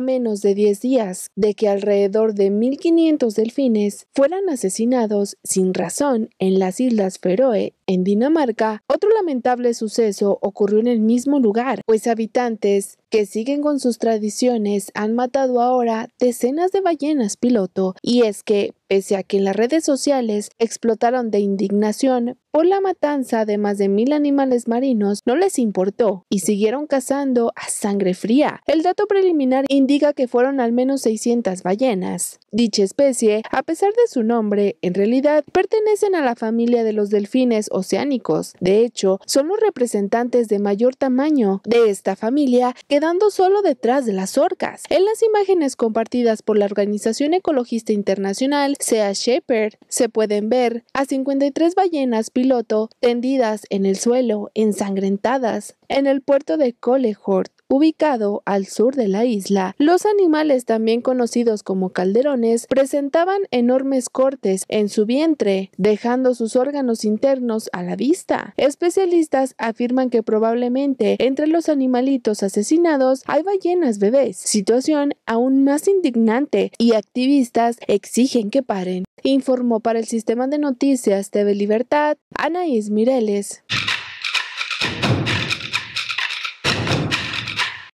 menos de 10 días de que alrededor de 1.500 delfines fueran asesinados sin razón en las Islas Feroe en Dinamarca, otro lamentable suceso ocurrió en el mismo lugar, pues habitantes que siguen con sus tradiciones han matado ahora decenas de ballenas piloto, y es que, pese a que en las redes sociales explotaron de indignación por la matanza de más de mil animales marinos, no les importó y siguieron cazando a sangre fría. El dato preliminar indica que fueron al menos 600 ballenas. Dicha especie, a pesar de su nombre, en realidad pertenecen a la familia de los delfines o oceánicos. De hecho, son los representantes de mayor tamaño de esta familia, quedando solo detrás de las orcas. En las imágenes compartidas por la Organización Ecologista Internacional, Sea Shepherd, se pueden ver a 53 ballenas piloto tendidas en el suelo, ensangrentadas, en el puerto de Colehort ubicado al sur de la isla. Los animales, también conocidos como calderones, presentaban enormes cortes en su vientre, dejando sus órganos internos a la vista. Especialistas afirman que probablemente entre los animalitos asesinados hay ballenas bebés, situación aún más indignante, y activistas exigen que paren. Informó para el Sistema de Noticias TV Libertad Anaís Mireles.